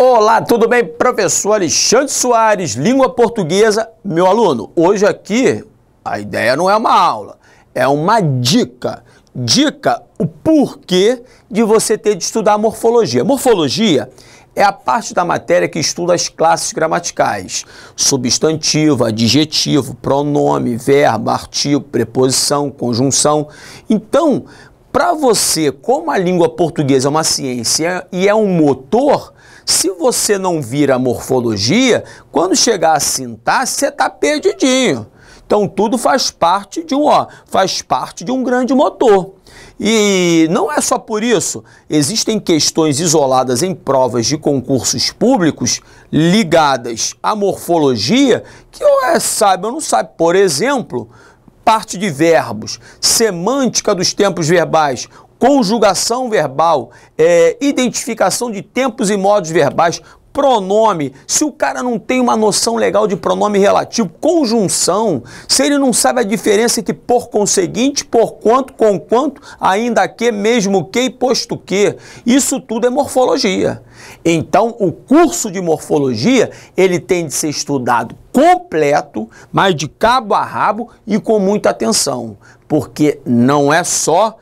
Olá, tudo bem? Professor Alexandre Soares, Língua Portuguesa, meu aluno. Hoje aqui a ideia não é uma aula, é uma dica. Dica o porquê de você ter de estudar a morfologia. Morfologia é a parte da matéria que estuda as classes gramaticais: substantivo, adjetivo, pronome, verbo, artigo, preposição, conjunção. Então, para você, como a língua portuguesa é uma ciência e é um motor, se você não vira a morfologia, quando chegar a sintaxe, você está perdidinho. Então tudo faz parte de um, ó, faz parte de um grande motor. E não é só por isso, existem questões isoladas em provas de concursos públicos ligadas à morfologia que ou é sabe ou não sabe. Por exemplo, parte de verbos, semântica dos tempos verbais, conjugação verbal, é, identificação de tempos e modos verbais, pronome, se o cara não tem uma noção legal de pronome relativo, conjunção, se ele não sabe a diferença entre por conseguinte, por quanto, com quanto, ainda que, mesmo que e posto que, isso tudo é morfologia. Então, o curso de morfologia, ele tem de ser estudado completo, mas de cabo a rabo e com muita atenção, porque não é só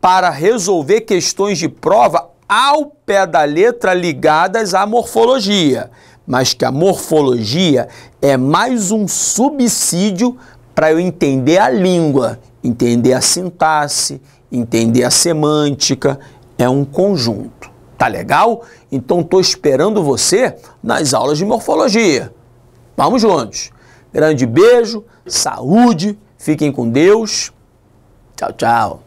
para resolver questões de prova ao pé da letra ligadas à morfologia, mas que a morfologia é mais um subsídio para eu entender a língua, entender a sintaxe, entender a semântica, é um conjunto. Tá legal? Então estou esperando você nas aulas de morfologia. Vamos juntos. Grande beijo, saúde, fiquem com Deus. Tchau, tchau.